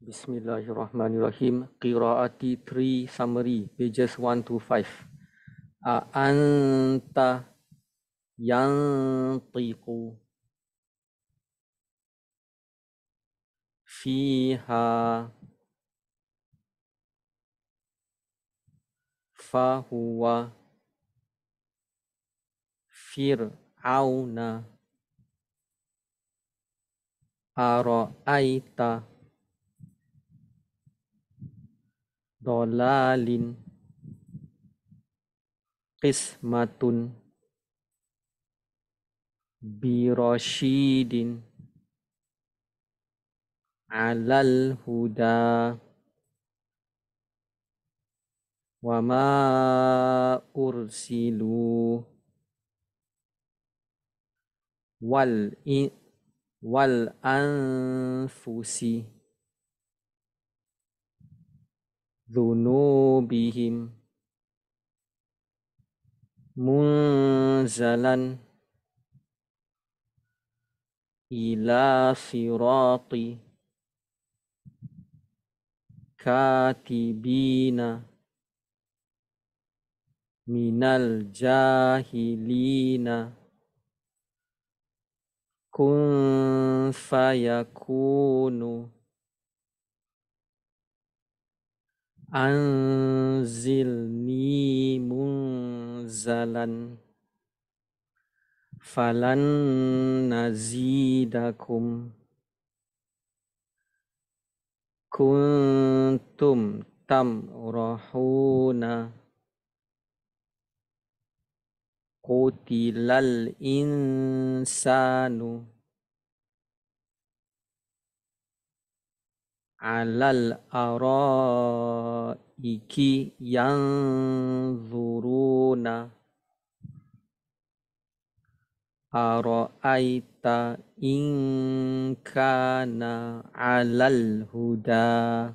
Bismillahirrahmanirrahim. Qiraati 3 summary pages 1 to 5. A anta yantiqu fiha fahuwa fir'auna ara'aita dolalin qismatun biroshidin alal huda ma ursilu wal in, wal anfusi ذنوبهم منزلا إلى صراط كاتبين من الجاهلين كن فيكون أنزلني منزلا فلن نزيدكم كنتم تمرحون قتل الإنسان على الأرائك ينظرون أرأيت إن كان على الهدى